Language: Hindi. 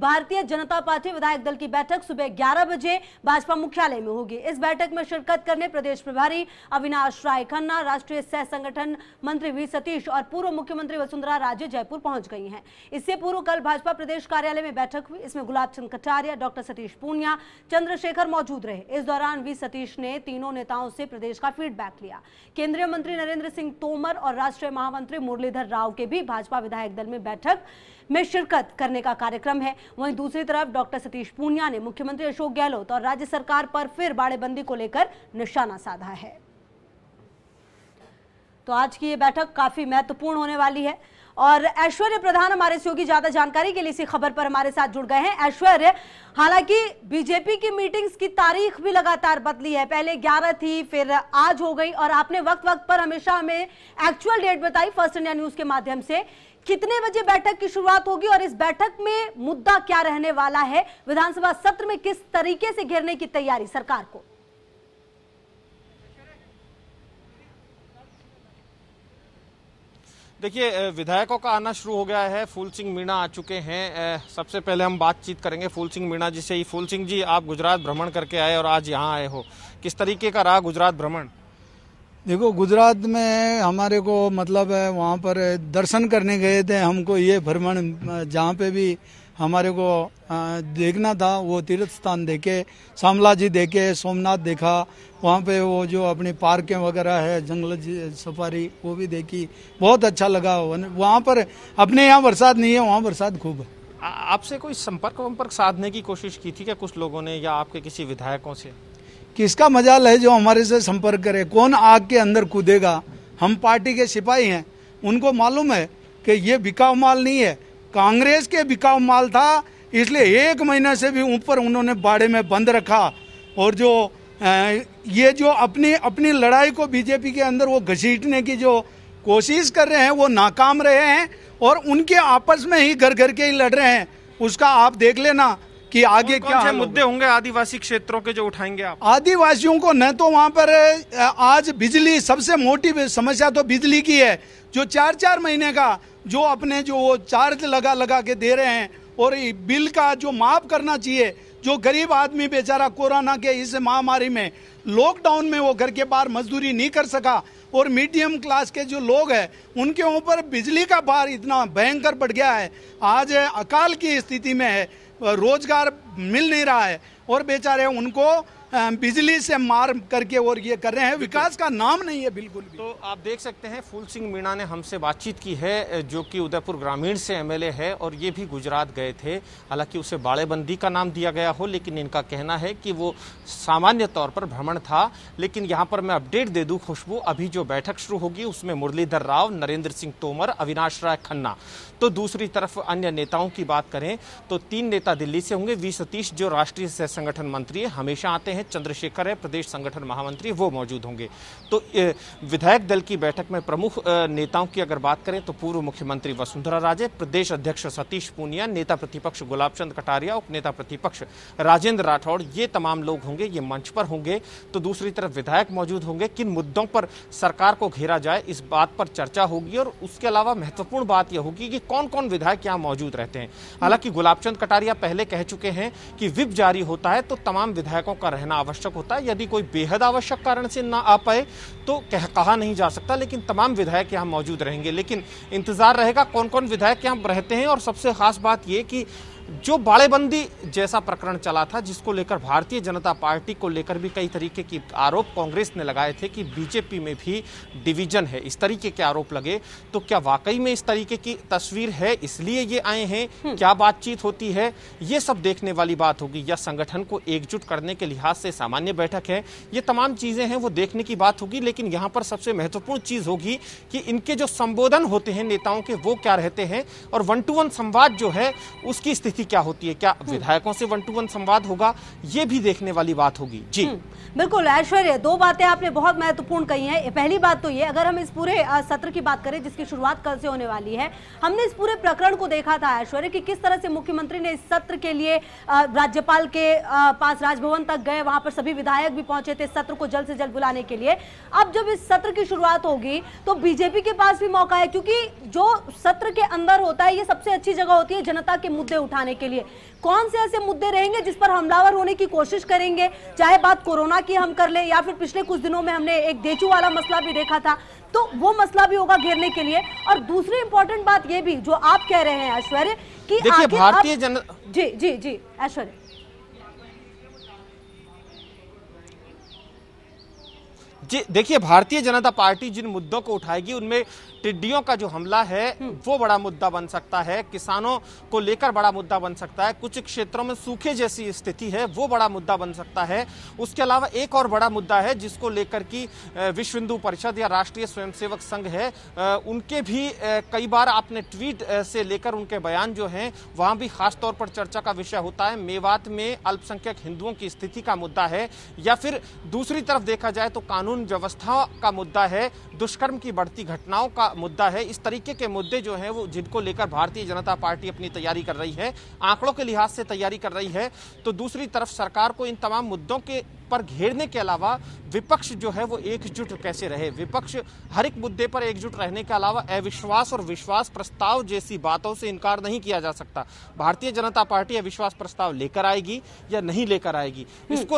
भारतीय जनता पार्टी विधायक दल की बैठक सुबह 11 बजे भाजपा मुख्यालय में होगी इस बैठक में शिरकत करने प्रदेश प्रभारी अविनाश राय खन्ना राष्ट्रीय सह संगठन मंत्री वी सतीश और पूर्व मुख्यमंत्री वसुंधरा राजे जयपुर पहुंच गई हैं इससे पूर्व कल भाजपा प्रदेश कार्यालय में बैठक हुई इसमें गुलाब चंद कटारिया डॉक्टर सतीश पूनिया चंद्रशेखर मौजूद रहे इस दौरान वी सतीश ने तीनों नेताओं से प्रदेश का फीडबैक लिया केंद्रीय मंत्री नरेंद्र सिंह तोमर और राष्ट्रीय महामंत्री मुरलीधर राव के भी भाजपा विधायक दल में बैठक में शिरकत करने का कार्यक्रम है वहीं दूसरी तरफ डॉक्टर सतीश पूनिया ने मुख्यमंत्री अशोक गहलोत और राज्य सरकार पर फिर बाड़ेबंदी को लेकर निशाना साधा है तो आज की ये बैठक काफी महत्वपूर्ण होने वाली है और ऐश्वर्य प्रधान हमारे सहयोगी ज्यादा जानकारी के लिए इसी खबर पर हमारे साथ जुड़ गए हैं ऐश्वर्य हालांकि बीजेपी की मीटिंग्स की तारीख भी लगातार बदली है पहले 11 थी फिर आज हो गई और आपने वक्त वक्त पर हमेशा हमें एक्चुअल डेट बताई फर्स्ट इंडिया न्यूज के माध्यम से कितने बजे बैठक की शुरुआत होगी और इस बैठक में मुद्दा क्या रहने वाला है विधानसभा सत्र में किस तरीके से घेरने की तैयारी सरकार को देखिए विधायकों का आना शुरू हो गया है फूल सिंह मीणा आ चुके हैं सबसे पहले हम बातचीत करेंगे फूल सिंह मीणा जी से ही फूल सिंह जी आप गुजरात भ्रमण करके आए और आज यहाँ आए हो किस तरीके का रहा गुजरात भ्रमण देखो गुजरात में हमारे को मतलब है वहाँ पर दर्शन करने गए थे हमको ये भ्रमण जहाँ पे भी हमारे को देखना था वो तीर्थ स्थान देखे शामला जी देखे सोमनाथ देखा वहाँ पे वो जो अपनी पार्कें वगैरह है जंगल सफारी वो भी देखी बहुत अच्छा लगा वहाँ पर अपने यहाँ बरसात नहीं है वहाँ बरसात खूब है आपसे कोई संपर्क वंपर्क साधने की कोशिश की थी क्या कुछ लोगों ने या आपके किसी विधायकों से किसका मजाल है जो हमारे से संपर्क करे कौन आग के अंदर कूदेगा हम पार्टी के सिपाही हैं उनको मालूम है कि ये बिकाऊ माल नहीं है कांग्रेस के बिकाऊ माल था इसलिए एक महीना से भी ऊपर उन्होंने बाड़े में बंद रखा और जो ये जो अपनी अपनी लड़ाई को बीजेपी के अंदर वो घसीटने की जो कोशिश कर रहे हैं वो नाकाम रहे हैं और उनके आपस में ही घर घर के ही लड़ रहे हैं उसका आप देख लेना कि आगे कौन क्या मुद्दे होंगे आदिवासी क्षेत्रों के जो उठाएंगे आप आदिवासियों को न तो वहाँ पर आज बिजली सबसे मोटी समस्या तो बिजली की है जो चार चार महीने का जो अपने जो वो चार्ज लगा लगा के दे रहे हैं और बिल का जो माफ करना चाहिए जो गरीब आदमी बेचारा कोरोना के इस महामारी में लॉकडाउन में वो घर के बाहर मजदूरी नहीं कर सका और मीडियम क्लास के जो लोग हैं उनके ऊपर बिजली का भार इतना भयंकर पड़ गया है आज अकाल की स्थिति में है रोज़गार मिल नहीं रहा है और बेचारे उनको बिजली से मार करके और ये कर रहे हैं विकास का नाम नहीं है बिल्कुल भी तो आप देख सकते हैं फूल सिंह मीणा ने हमसे बातचीत की है जो कि उदयपुर ग्रामीण से एमएलए है और ये भी गुजरात गए थे हालांकि उसे बाड़ेबंदी का नाम दिया गया हो लेकिन इनका कहना है कि वो सामान्य तौर पर भ्रमण था लेकिन यहाँ पर मैं अपडेट दे दूँ खुशबू अभी जो बैठक शुरू होगी उसमें मुरलीधर राव नरेंद्र सिंह तोमर अविनाश राय खन्ना तो दूसरी तरफ अन्य नेताओं की बात करें तो तीन नेता दिल्ली से होंगे वी सतीश जो राष्ट्रीय सह संगठन मंत्री हमेशा आते हैं हैं चंद्रशेखर है प्रदेश संगठन महामंत्री वो मौजूद होंगे तो विधायक दल की बैठक में प्रमुख नेताओं की अगर बात करें तो पूर्व मुख्यमंत्री वसुंधरा राजे प्रदेश अध्यक्ष सतीश पूनिया नेता प्रतिपक्ष गुलाब चंद कटारिया नेता प्रतिपक्ष राजेंद्र राठौड़ ये तमाम लोग होंगे ये मंच पर होंगे तो दूसरी तरफ विधायक मौजूद होंगे किन मुद्दों पर सरकार को घेरा जाए इस बात पर चर्चा होगी और उसके अलावा महत्वपूर्ण बात यह होगी कि कौन कौन विधायक यहाँ मौजूद रहते हैं हालांकि गुलाबचंद कटारिया पहले कह चुके हैं कि विप जारी होता है तो तमाम विधायकों का रहना करना आवश्यक होता है यदि कोई बेहद आवश्यक कारण से ना आ पाए तो कह कहा नहीं जा सकता लेकिन तमाम विधायक यहाँ मौजूद रहेंगे लेकिन इंतजार रहेगा कौन कौन विधायक यहाँ रहते हैं और सबसे खास बात ये कि जो बाड़ेबंदी जैसा प्रकरण चला था जिसको लेकर भारतीय जनता पार्टी को लेकर भी कई तरीके की आरोप कांग्रेस ने लगाए थे कि बीजेपी में भी डिवीजन है इस तरीके के आरोप लगे तो क्या वाकई में इस तरीके की तस्वीर है इसलिए ये आए हैं हम्म। क्या बातचीत होती है ये सब देखने वाली बात होगी या संगठन को एकजुट करने के लिहाज से सामान्य बैठक है ये तमाम चीज़ें हैं वो देखने की बात होगी लेकिन यहाँ पर सबसे महत्वपूर्ण चीज़ होगी कि इनके जो संबोधन होते हैं नेताओं के वो क्या रहते हैं और वन टू वन संवाद जो है उसकी स्थिति स्थिति क्या होती है क्या हम्म। विधायकों से वन टू वन संवाद होगा ये भी देखने वाली बात होगी जी हम्म। बिल्कुल ऐश्वर्य दो बातें आपने बहुत महत्वपूर्ण कही हैं पहली बात तो ये अगर हम इस पूरे सत्र की बात करें जिसकी शुरुआत कल से होने वाली है हमने इस पूरे प्रकरण को देखा था ऐश्वर्य कि किस तरह से मुख्यमंत्री ने इस सत्र के लिए राज्यपाल के पास राजभवन तक गए वहां पर सभी विधायक भी पहुंचे थे सत्र को जल्द से जल्द बुलाने के लिए अब जब इस सत्र की शुरुआत होगी तो बीजेपी के पास भी मौका है क्योंकि जो सत्र के अंदर होता है ये सबसे अच्छी जगह होती है जनता के मुद्दे उठाने लाने के लिए कौन से ऐसे मुद्दे रहेंगे जिस पर हमलावर होने की कोशिश करेंगे चाहे बात कोरोना की हम कर ले या फिर पिछले कुछ दिनों में हमने एक देचू वाला मसला भी देखा था तो वो मसला भी होगा घेरने के लिए और दूसरी इंपॉर्टेंट बात ये भी जो आप कह रहे हैं ऐश्वर्य की भारतीय जनता जी जी जी ऐश्वर्य देखिए भारतीय जनता पार्टी जिन मुद्दों को उठाएगी उनमें टिड्डियों का जो हमला है हम्म। वो बड़ा मुद्दा बन सकता है किसानों को लेकर बड़ा मुद्दा बन सकता है कुछ क्षेत्रों में सूखे जैसी स्थिति है वो बड़ा मुद्दा बन सकता है उसके अलावा एक और बड़ा मुद्दा है जिसको लेकर कि विश्व हिंदू परिषद या राष्ट्रीय स्वयंसेवक संघ है उनके भी कई बार आपने ट्वीट से लेकर उनके बयान जो है वहां भी खासतौर पर चर्चा का विषय होता है मेवात में अल्पसंख्यक हिंदुओं की स्थिति का मुद्दा है या फिर दूसरी तरफ देखा जाए तो कानून कानून व्यवस्था का मुद्दा है दुष्कर्म की बढ़ती घटनाओं का मुद्दा है इस तरीके के मुद्दे जो हैं वो जिनको लेकर भारतीय जनता पार्टी अपनी तैयारी कर रही है आंकड़ों के लिहाज से तैयारी कर रही है तो दूसरी तरफ सरकार को इन तमाम मुद्दों के पर घेरने के अलावा विपक्ष जो है वो एकजुट कैसे रहे विपक्ष हर एक मुद्दे पर एकजुट रहने के अलावा अविश्वास और विश्वास प्रस्ताव जैसी बातों से इनकार नहीं किया जा सकता भारतीय जनता पार्टी अविश्वास प्रस्ताव लेकर आएगी या नहीं लेकर आएगी इसको